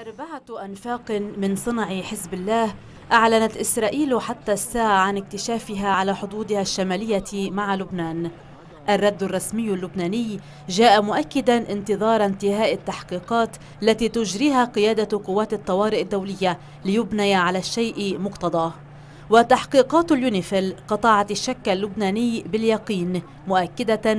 أربعة أنفاق من صنع حزب الله أعلنت إسرائيل حتى الساعة عن اكتشافها على حدودها الشمالية مع لبنان الرد الرسمي اللبناني جاء مؤكدا انتظار انتهاء التحقيقات التي تجريها قيادة قوات الطوارئ الدولية ليبني على الشيء مقتضاه وتحقيقات اليونيفيل قطعت الشك اللبناني باليقين مؤكدة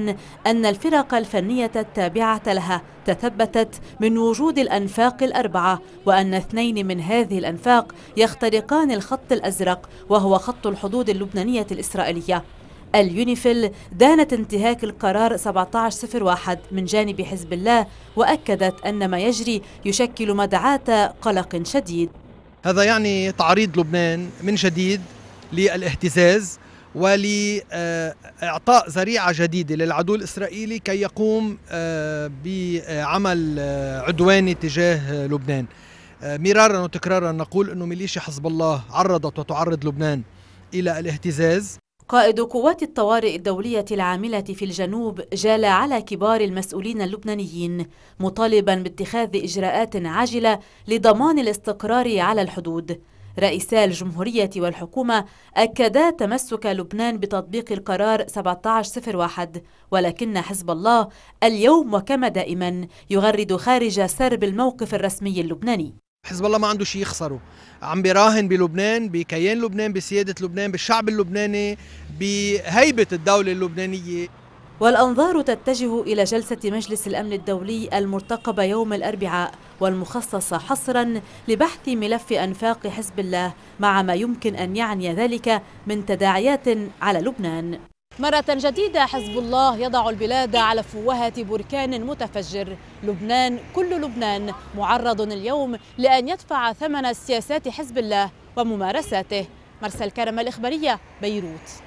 أن الفرق الفنية التابعة لها تثبتت من وجود الأنفاق الأربعة وأن اثنين من هذه الأنفاق يخترقان الخط الأزرق وهو خط الحدود اللبنانية الإسرائيلية اليونيفيل دانت انتهاك القرار 1701 من جانب حزب الله وأكدت أن ما يجري يشكل مدعاة قلق شديد هذا يعني تعريض لبنان من جديد للاهتزاز ولاعطاء ذريعه جديده للعدو الاسرائيلي كي يقوم آه، بعمل آه، عدواني تجاه لبنان آه، مرارا وتكرارا نقول انه ميليشيا حزب الله عرضت وتعرض لبنان الى الاهتزاز قائد قوات الطوارئ الدولية العاملة في الجنوب جال على كبار المسؤولين اللبنانيين مطالبا باتخاذ إجراءات عاجلة لضمان الاستقرار على الحدود رئيسا الجمهورية والحكومة أكدا تمسك لبنان بتطبيق القرار 1701 ولكن حزب الله اليوم وكما دائما يغرد خارج سرب الموقف الرسمي اللبناني حزب الله ما عنده شيء يخسره عم بيراهن بلبنان بكيان لبنان بسيادة لبنان بالشعب اللبناني بهيبة الدولة اللبنانية والأنظار تتجه إلى جلسة مجلس الأمن الدولي المرتقبة يوم الأربعاء والمخصصة حصرا لبحث ملف أنفاق حزب الله مع ما يمكن أن يعني ذلك من تداعيات على لبنان مرة جديدة حزب الله يضع البلاد على فوهة بركان متفجر لبنان كل لبنان معرض اليوم لأن يدفع ثمن سياسات حزب الله وممارساته مرسى الكرم الإخبارية بيروت